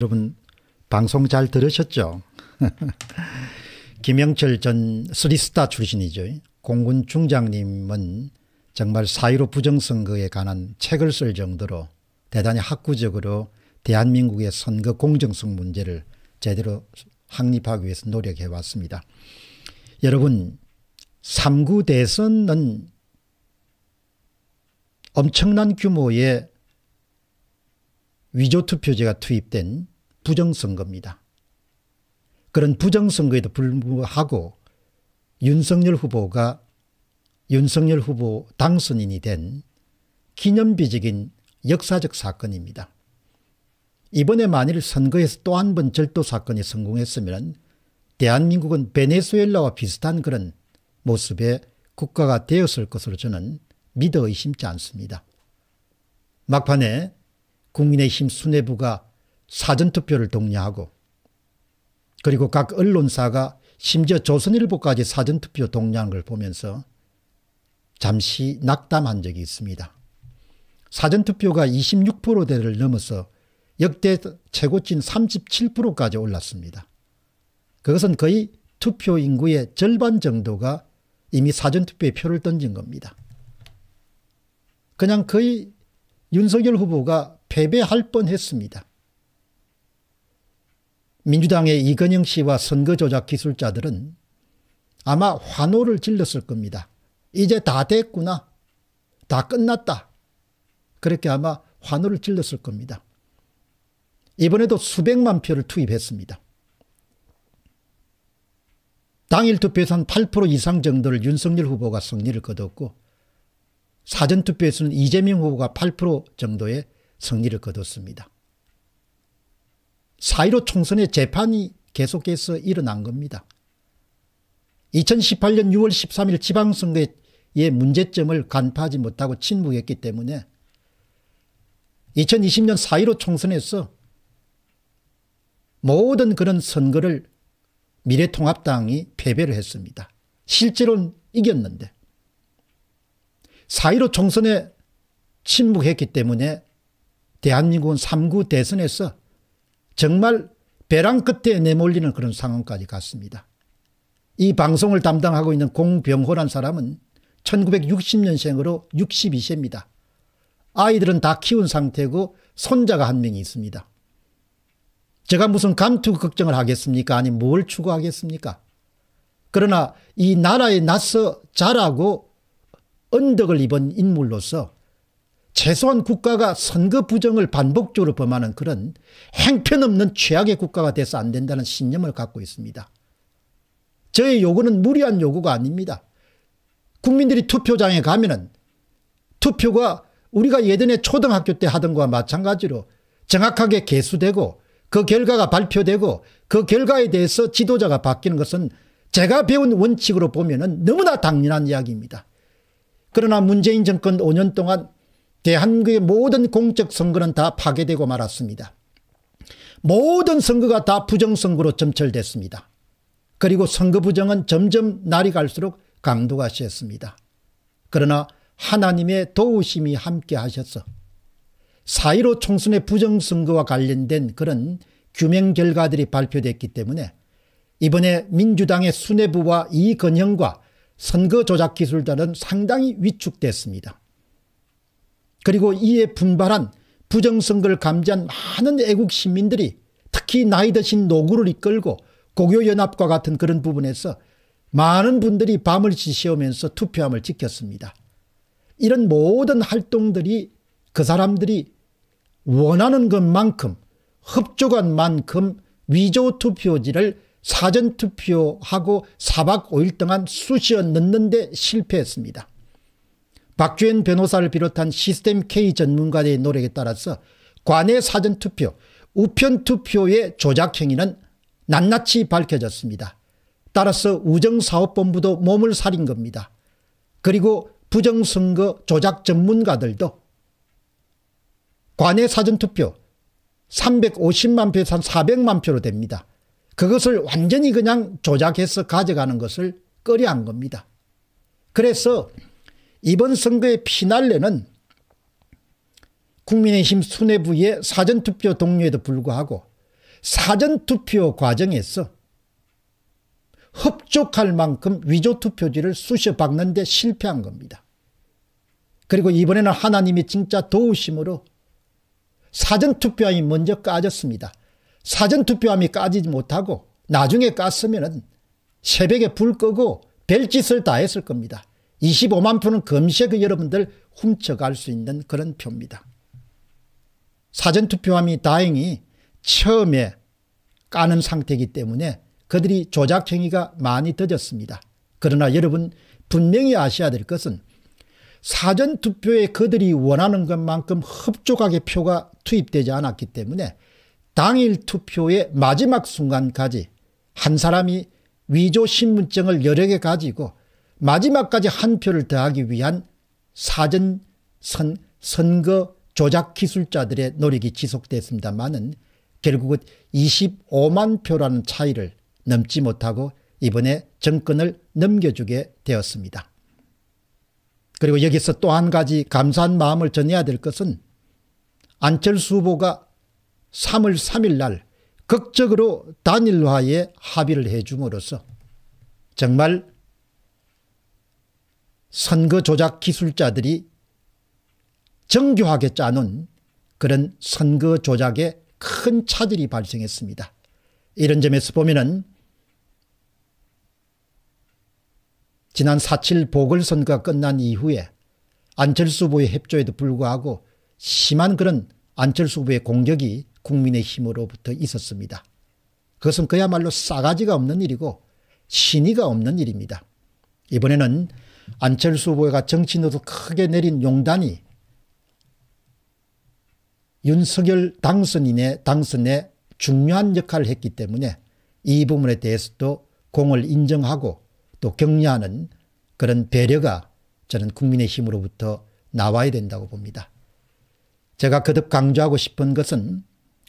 여러분 방송 잘 들으셨죠? 김영철 전 스리스타 출신이죠. 공군 중장님은 정말 사1로 부정선거에 관한 책을 쓸 정도로 대단히 학구적으로 대한민국의 선거 공정성 문제를 제대로 확립하기 위해서 노력해 왔습니다. 여러분 3구 대선은 엄청난 규모의 위조투표제가 투입된 부정선거입니다. 그런 부정선거에도 불구하고 윤석열 후보가 윤석열 후보 당선인이 된 기념비적인 역사적 사건입니다. 이번에 만일 선거에서 또 한 번 절도 사건이 성공했으면 대한민국은 베네수엘라와 비슷한 그런 모습의 국가가 되었을 것으로 저는 믿어 의심치 않습니다. 막판에 국민의힘 수뇌부가 사전투표를 독려하고 그리고 각 언론사가 심지어 조선일보까지 사전투표 독려한 걸 보면서 잠시 낙담한 적이 있습니다. 사전투표가 26%대를 넘어서 역대 최고치인 37%까지 올랐습니다. 그것은 거의 투표 인구의 절반 정도가 이미 사전투표에 표를 던진 겁니다. 그냥 거의 윤석열 후보가 패배할 뻔했습니다. 민주당의 이건영 씨와 선거조작 기술자들은 아마 환호를 질렀을 겁니다. 이제 다 됐구나. 다 끝났다. 그렇게 아마 환호를 질렀을 겁니다. 이번에도 수백만 표를 투입했습니다. 당일 투표에서는 8% 이상 정도를 윤석열 후보가 승리를 거뒀고 사전투표에서는 이재명 후보가 8% 정도의 승리를 거뒀습니다. 4.15 총선의 재판이 계속해서 일어난 겁니다. 2018년 6월 13일 지방선거의 문제점을 간파하지 못하고 침묵했기 때문에 2020년 4.15 총선에서 모든 그런 선거를 미래통합당이 패배를 했습니다. 실제로는 이겼는데 4.15 총선에 침묵했기 때문에 대한민국은 3구 대선에서 정말 배랑 끝에 내몰리는 그런 상황까지 갔습니다. 이 방송을 담당하고 있는 공병호란 사람은 1960년생으로 62세입니다. 아이들은 다 키운 상태고 손자가 한 명이 있습니다. 제가 무슨 감투 걱정을 하겠습니까? 아니 뭘 추구하겠습니까? 그러나 이 나라에 나서 자라고 언덕을 입은 인물로서 최소한 국가가 선거 부정을 반복적으로 범하는 그런 행편없는 최악의 국가가 돼서 안 된다는 신념을 갖고 있습니다. 저의 요구는 무리한 요구가 아닙니다. 국민들이 투표장에 가면 은 투표가 우리가 예전에 초등학교 때 하던 것과 마찬가지로 정확하게 개수되고 그 결과가 발표되고 그 결과에 대해서 지도자가 바뀌는 것은 제가 배운 원칙으로 보면 너무나 당연한 이야기입니다. 그러나 문재인 정권 5년 동안 대한국의 모든 공적 선거는 다 파괴되고 말았습니다. 모든 선거가 다 부정선거로 점철됐습니다. 그리고 선거 부정은 점점 날이 갈수록 강도가 셌습니다. 그러나 하나님의 도우심이 함께 하셔서 사1로 총선의 부정선거와 관련된 그런 규명 결과들이 발표됐기 때문에 이번에 민주당의 수뇌부와 이건영과 선거 조작 기술단은 상당히 위축됐습니다. 그리고 이에 분발한 부정선거를 감지한 많은 애국 시민들이 특히 나이 드신 노구를 이끌고 고교연합과 같은 그런 부분에서 많은 분들이 밤을 지새우면서 투표함을 지켰습니다. 이런 모든 활동들이 그 사람들이 원하는 것만큼 흡족한 만큼 위조 투표지를 사전투표하고 4박 5일 동안 수시어 넣는데 실패했습니다. 박주현 변호사를 비롯한 시스템 K 전문가들의 노력에 따라서 관외 사전투표, 우편투표의 조작 행위는 낱낱이 밝혀졌습니다. 따라서 우정사업본부도 몸을 살인 겁니다. 그리고 부정선거 조작 전문가들도 관외 사전투표 350만 표에서 400만 표로 됩니다. 그것을 완전히 그냥 조작해서 가져가는 것을 꺼려한 겁니다. 그래서 이번 선거의 피날레는 국민의힘 수뇌부의 사전투표 동료에도 불구하고 사전투표 과정에서 흡족할 만큼 위조투표지를 쑤셔 박는 데 실패한 겁니다. 그리고 이번에는 하나님이 진짜 도우심으로 사전투표함이 먼저 까졌습니다. 사전투표함이 까지지 못하고 나중에 깠으면 새벽에 불 끄고 별짓을 다 했을 겁니다. 25만 표는 금세그 여러분들 훔쳐갈 수 있는 그런 표입니다. 사전투표함이 다행히 처음에 까는 상태이기 때문에 그들이 조작행위가 많이 더뎠습니다. 그러나 여러분 분명히 아셔야 될 것은 사전투표에 그들이 원하는 것만큼 흡족하게 표가 투입되지 않았기 때문에 당일 투표의 마지막 순간까지 한 사람이 위조 신분증을 여러 개 가지고 마지막까지 한 표를 더하기 위한 사전 선, 선거 조작 기술자들의 노력이 지속됐습니다만은 결국은 25만 표라는 차이를 넘지 못하고 이번에 정권을 넘겨주게 되었습니다. 그리고 여기서 또 한 가지 감사한 마음을 전해야 될 것은 안철수 후보가 3월 3일 날 극적으로 단일화에 합의를 해줌으로써 정말 선거 조작 기술자들이 정교하게 짜놓은 그런 선거 조작에 큰 차질이 발생했습니다. 이런 점에서 보면은 지난 4.7 보궐선거가 끝난 이후에 안철수 후보의 협조에도 불구하고 심한 그런 안철수 후보의 공격이 국민의힘으로부터 있었습니다. 그것은 그야말로 싸가지가 없는 일이고 신의가 없는 일입니다. 이번에는 안철수 후보가 정치인으로 크게 내린 용단이 윤석열 당선인의 당선에 중요한 역할을 했기 때문에 이 부분에 대해서도 공을 인정하고 또 격려하는 그런 배려가 저는 국민의힘으로부터 나와야 된다고 봅니다. 제가 거듭 강조하고 싶은 것은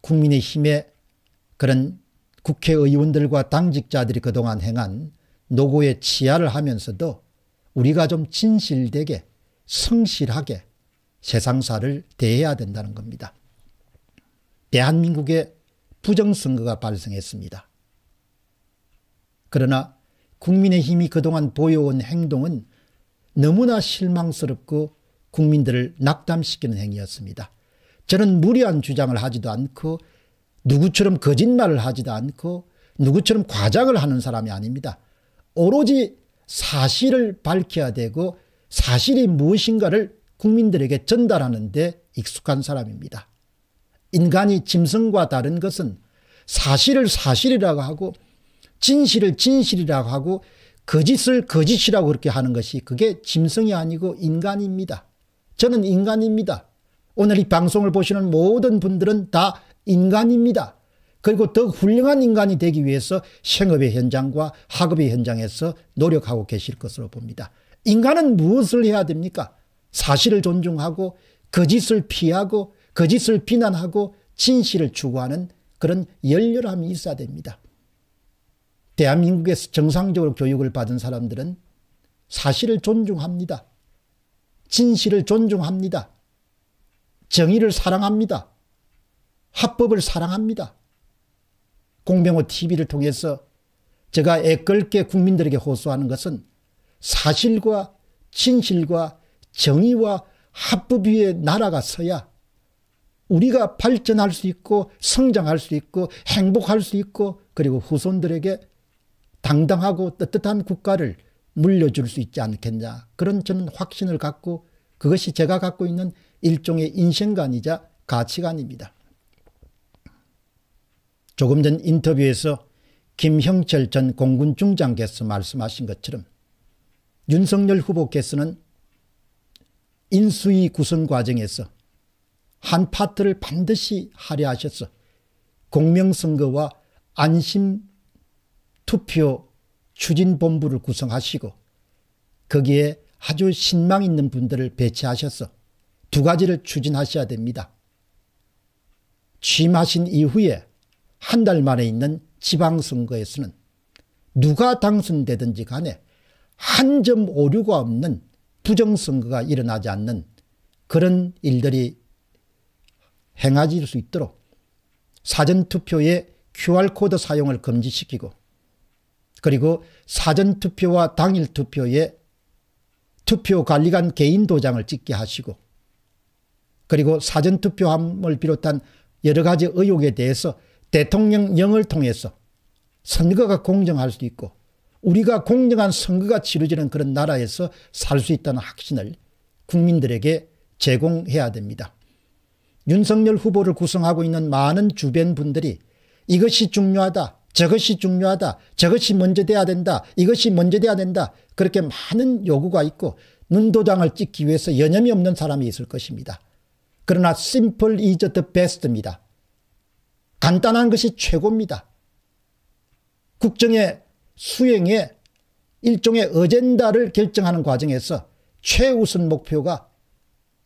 국민의힘의 그런 국회의원들과 당직자들이 그동안 행한 노고의 치하를 하면서도 우리가 좀 진실되게 성실하게 세상사를 대해야 된다는 겁니다. 대한민국에 부정선거가 발생했습니다. 그러나 국민의힘이 그동안 보여온 행동은 너무나 실망스럽고 국민들을 낙담시키는 행위였습니다. 저는 무리한 주장을 하지도 않고 누구처럼 거짓말을 하지도 않고 누구처럼 과장을 하는 사람이 아닙니다. 오로지 사실을 밝혀야 되고 사실이 무엇인가를 국민들에게 전달하는 데 익숙한 사람입니다. 인간이 짐승과 다른 것은 사실을 사실이라고 하고 진실을 진실이라고 하고 거짓을 거짓이라고 그렇게 하는 것이 그게 짐승이 아니고 인간입니다. 저는 인간입니다. 오늘 이 방송을 보시는 모든 분들은 다 인간입니다. 그리고 더 훌륭한 인간이 되기 위해서 생업의 현장과 학업의 현장에서 노력하고 계실 것으로 봅니다. 인간은 무엇을 해야 됩니까? 사실을 존중하고 거짓을 피하고 거짓을 비난하고 진실을 추구하는 그런 열렬함이 있어야 됩니다. 대한민국에서 정상적으로 교육을 받은 사람들은 사실을 존중합니다. 진실을 존중합니다. 정의를 사랑합니다. 합법을 사랑합니다. 공병호 TV를 통해서 제가 애끓게 국민들에게 호소하는 것은 사실과 진실과 정의와 합법 위에 나라가 서야 우리가 발전할 수 있고 성장할 수 있고 행복할 수 있고 그리고 후손들에게 당당하고 떳떳한 국가를 물려줄 수 있지 않겠냐 그런 저는 확신을 갖고 그것이 제가 갖고 있는 일종의 인생관이자 가치관입니다. 조금 전 인터뷰에서 김형철 전 공군 중장께서 말씀하신 것처럼 윤석열 후보께서는 인수위 구성 과정에서 한 파트를 반드시 하려 하셔서 공명선거와 안심투표 추진본부를 구성하시고 거기에 아주 신망 있는 분들을 배치하셔서 두 가지를 추진하셔야 됩니다. 취임하신 이후에 한달 만에 있는 지방선거에서는 누가 당선되든지 간에 한 점 오류가 없는 부정선거가 일어나지 않는 그런 일들이 행해질 수 있도록 사전투표에 QR코드 사용을 금지시키고 그리고 사전투표와 당일투표에 투표관리관 개인 도장을 찍게 하시고 그리고 사전투표함을 비롯한 여러 가지 의혹에 대해서 대통령령을 통해서 선거가 공정할 수 있고 우리가 공정한 선거가 치러지는 그런 나라에서 살 수 있다는 확신을 국민들에게 제공해야 됩니다. 윤석열 후보를 구성하고 있는 많은 주변 분들이 이것이 중요하다. 저것이 중요하다. 저것이 먼저 돼야 된다. 이것이 먼저 돼야 된다. 그렇게 많은 요구가 있고 눈도장을 찍기 위해서 여념이 없는 사람이 있을 것입니다. 그러나 simple is 입니다 간단한 것이 최고입니다. 국정의 수행에 일종의 어젠다를 결정하는 과정에서 최우선 목표가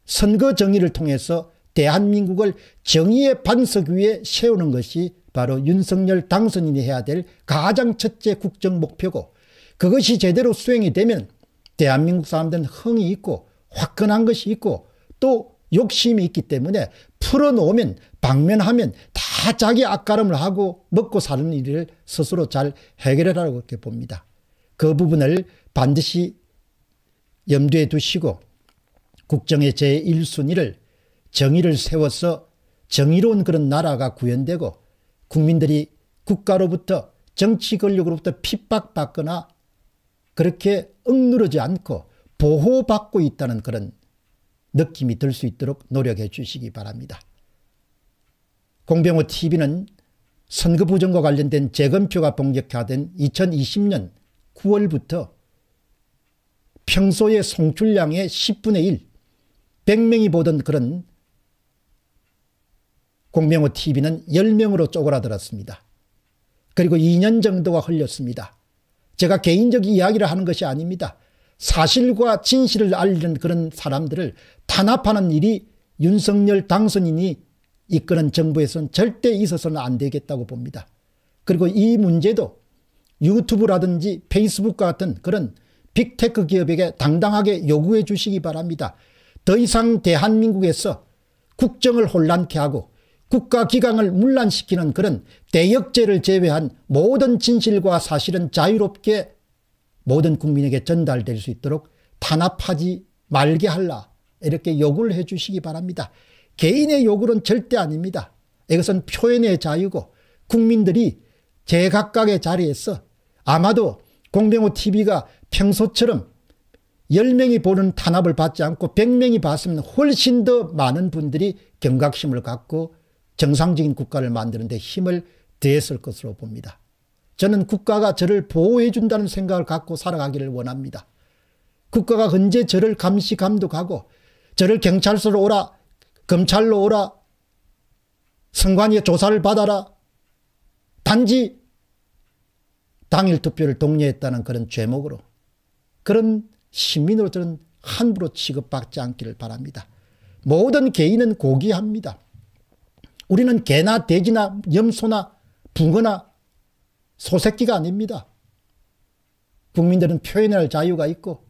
선거 정의를 통해서 대한민국을 정의의 반석 위에 세우는 것이 바로 윤석열 당선인이 해야 될 가장 첫째 국정 목표고 그것이 제대로 수행이 되면 대한민국 사람들은 흥이 있고 화끈한 것이 있고 또 욕심이 있기 때문에 풀어놓으면 방면하면 다 자기 악가름을 하고 먹고 사는 일을 스스로 잘해결해라고 이렇게 봅니다. 그 부분을 반드시 염두에 두시고 국정의 제1순위를 정의를 세워서 정의로운 그런 나라가 구현되고 국민들이 국가로부터 정치 권력으로부터 핍박받거나 그렇게 억누르지 않고 보호받고 있다는 그런 느낌이 들 수 있도록 노력해 주시기 바랍니다. 공병호 TV는 선거 부정과 관련된 재검표가 본격화된 2020년 9월부터 평소의 송출량의 10분의 1, 100명이 보던 그런 공병호 TV는 10명으로 쪼그라들었습니다. 그리고 2년 정도가 흘렸습니다. 제가 개인적인 이야기를 하는 것이 아닙니다. 사실과 진실을 알리는 그런 사람들을 탄압하는 일이 윤석열 당선인이 이끄는 정부에서는 절대 있어서는 안 되겠다고 봅니다. 그리고 이 문제도 유튜브라든지 페이스북과 같은 그런 빅테크 기업에게 당당하게 요구해 주시기 바랍니다. 더 이상 대한민국에서 국정을 혼란케 하고 국가기강을 물란시키는 그런 대역죄를 제외한 모든 진실과 사실은 자유롭게 모든 국민에게 전달될 수 있도록 탄압하지 말게 할라 이렇게 요구를 해 주시기 바랍니다. 개인의 요구는 절대 아닙니다. 이것은 표현의 자유고 국민들이 제각각의 자리에서 아마도 공병호 TV가 평소처럼 10명이 보는 탄압을 받지 않고 100명이 봤으면 훨씬 더 많은 분들이 경각심을 갖고 정상적인 국가를 만드는 데 힘을 대했을 것으로 봅니다. 저는 국가가 저를 보호해 준다는 생각을 갖고 살아가기를 원합니다. 국가가 언제 저를 감시 감독하고 저를 경찰서로 오라 검찰로 오라. 선관위 조사를 받아라. 단지 당일 투표를 독려했다는 그런 죄목으로 그런 시민으로서는 함부로 취급받지 않기를 바랍니다. 모든 개인은 고귀합니다. 우리는 개나 돼지나 염소나 붕어나 소새끼가 아닙니다. 국민들은 표현할 자유가 있고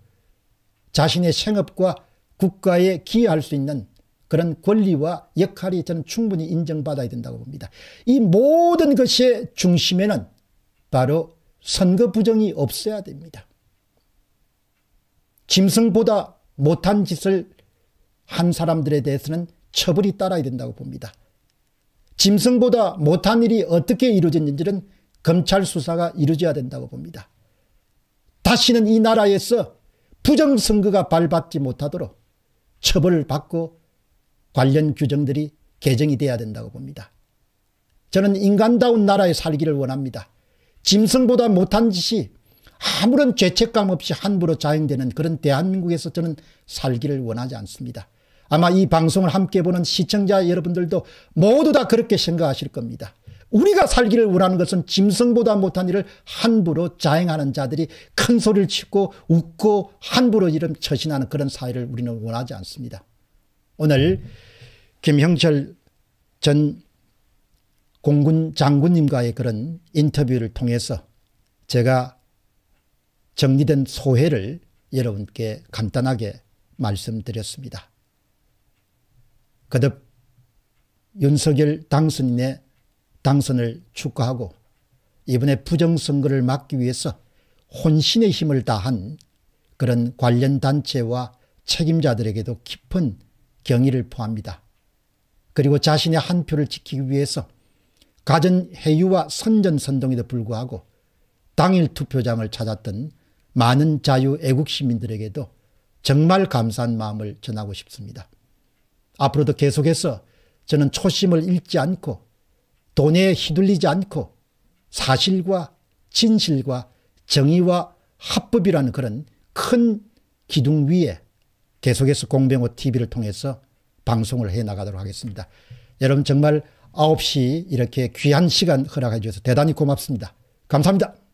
자신의 생업과 국가에 기여할 수 있는 그런 권리와 역할이 저는 충분히 인정받아야 된다고 봅니다. 이 모든 것의 중심에는 바로 선거 부정이 없어야 됩니다. 짐승보다 못한 짓을 한 사람들에 대해서는 처벌이 따라야 된다고 봅니다. 짐승보다 못한 일이 어떻게 이루어졌는지는 검찰 수사가 이루어져야 된다고 봅니다. 다시는 이 나라에서 부정선거가 발받지 못하도록 처벌을 받고 관련 규정들이 개정이 돼야 된다고 봅니다. 저는 인간다운 나라에 살기를 원합니다. 짐승보다 못한 짓이 아무런 죄책감 없이 함부로 자행되는 그런 대한민국에서 저는 살기를 원하지 않습니다. 아마 이 방송을 함께 보는 시청자 여러분들도 모두 다 그렇게 생각하실 겁니다. 우리가 살기를 원하는 것은 짐승보다 못한 일을 함부로 자행하는 자들이 큰 소리를 치고 웃고 함부로 이름 처신하는 그런 사회를 우리는 원하지 않습니다. 오늘 김형철 전 공군 장군님과의 그런 인터뷰를 통해서 제가 정리된 소회를 여러분께 간단하게 말씀드렸습니다. 거듭 윤석열 당선인의 당선을 축하하고 이번에 부정선거를 막기 위해서 혼신의 힘을 다한 그런 관련 단체와 책임자들에게도 깊은 경의를 포함합니다. 그리고 자신의 한 표를 지키기 위해서 가전 해유와 선전선동에도 불구하고 당일 투표장을 찾았던 많은 자유 애국 시민들에게도 정말 감사한 마음을 전하고 싶습니다. 앞으로도 계속해서 저는 초심을 잃지 않고 돈에 휘둘리지 않고 사실과 진실과 정의와 합법이라는 그런 큰 기둥 위에 계속해서 공병호 TV를 통해서 방송을 해 나가도록 하겠습니다. 여러분 정말 9시 이렇게 귀한 시간 허락해 주셔서 대단히 고맙습니다. 감사합니다.